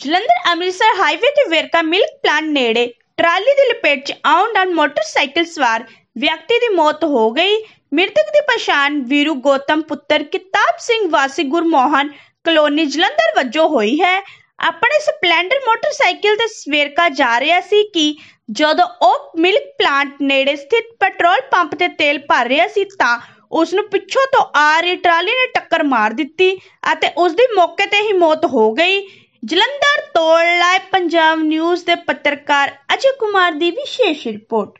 Jalandhar Amritsar highway ਤੇ Verka milk plant ਨੇੜੇ trolley ਦੀ ਲਪੇਟ 'ਚ ਆਉਣ ਨਾਲ ਮੋਟਰਸਾਈਕਲ ਸਵਾਰ ਵਿਅਕਤੀ ਦੀ ਮੌਤ ਹੋ ਗਈ ਮ੍ਰਿਤਕ ਦੀ ਪਛਾਣ ਵੀਰੂ ਗੋਤਮ ਪੁੱਤਰ ਕਿਤਾਬ ਸਿੰਘ ਵਾਸੀ ਗੁਰਮੋਹਨ ਕਲੋਨੀ ਜਲੰਧਰ ਵਜੋਂ ਹੋਈ ਹੈ ਆਪਣੇ ਸਪਲੈਂਡਰ ਮੋਟਰਸਾਈਕਲ ਤੇ ਸਵੇਰਕਾ ਜਾ ਰਿਹਾ ਸੀ ਕਿ ਜਦੋਂ ਉਹ ਮਿਲਕ ਪਲਾਂਟ ਨੇੜੇ ਸਥਿਤ ਪੈਟਰੋਲ ਪੰਪ ਤੇ ਤੇਲ ਭਰ ਰਿਹਾ ਸੀ ਤਾਂ ਉਸ ਨੂੰ ਪਿੱਛੋਂ ਤੋਂ ਆ ਰਹੀ ਟਰਾਲੀ ਨੇ ਟੱਕਰ ਮਾਰ ਦਿੱਤੀ ਅਤੇ ਉਸ ਦੀ ਮੌਕੇ ਤੇ ਹੀ ਮੌਤ ਹੋ ਗਈ ਜਲੰਧਰ ਤੋਂ ਲਾਈਵ ਪੰਜਾਬ ਨਿਊਜ਼ ਦੇ ਪੱਤਰਕਾਰ ਅਜੇ ਕੁਮਾਰ ਦੀ ਵਿਸ਼ੇਸ਼ ਰਿਪੋਰਟ